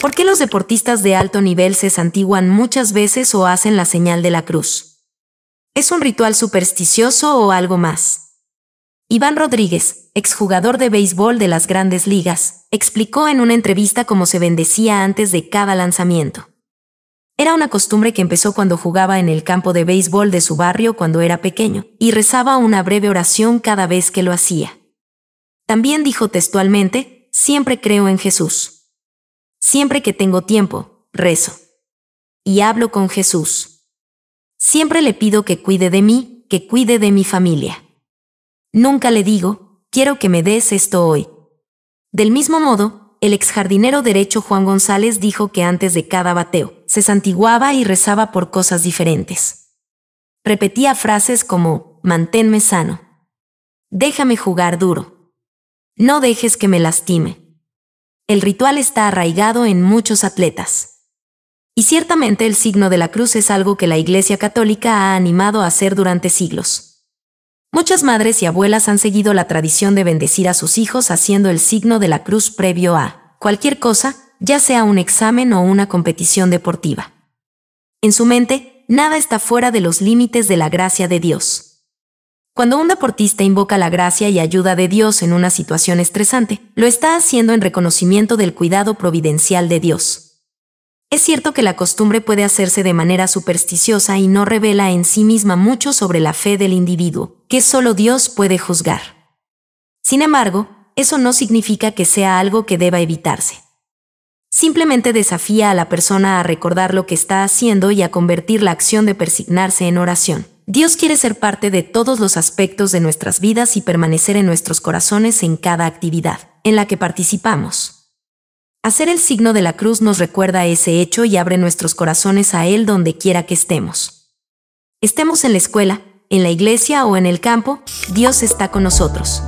¿Por qué los deportistas de alto nivel se santiguan muchas veces o hacen la señal de la cruz? ¿Es un ritual supersticioso o algo más? Iván Rodríguez, exjugador de béisbol de las grandes ligas, explicó en una entrevista cómo se bendecía antes de cada lanzamiento. Era una costumbre que empezó cuando jugaba en el campo de béisbol de su barrio cuando era pequeño, y rezaba una breve oración cada vez que lo hacía. También dijo textualmente, siempre creo en Jesús. Siempre que tengo tiempo, rezo. Y hablo con Jesús. Siempre le pido que cuide de mí, que cuide de mi familia. Nunca le digo, quiero que me des esto hoy. Del mismo modo, el ex jardinero derecho Juan González dijo que antes de cada bateo, se santiguaba y rezaba por cosas diferentes. Repetía frases como, manténme sano. Déjame jugar duro no dejes que me lastime. El ritual está arraigado en muchos atletas. Y ciertamente el signo de la cruz es algo que la Iglesia Católica ha animado a hacer durante siglos. Muchas madres y abuelas han seguido la tradición de bendecir a sus hijos haciendo el signo de la cruz previo a cualquier cosa, ya sea un examen o una competición deportiva. En su mente, nada está fuera de los límites de la gracia de Dios. Cuando un deportista invoca la gracia y ayuda de Dios en una situación estresante, lo está haciendo en reconocimiento del cuidado providencial de Dios. Es cierto que la costumbre puede hacerse de manera supersticiosa y no revela en sí misma mucho sobre la fe del individuo, que solo Dios puede juzgar. Sin embargo, eso no significa que sea algo que deba evitarse. Simplemente desafía a la persona a recordar lo que está haciendo y a convertir la acción de persignarse en oración. Dios quiere ser parte de todos los aspectos de nuestras vidas y permanecer en nuestros corazones en cada actividad en la que participamos. Hacer el signo de la cruz nos recuerda ese hecho y abre nuestros corazones a Él donde quiera que estemos. Estemos en la escuela, en la iglesia o en el campo, Dios está con nosotros.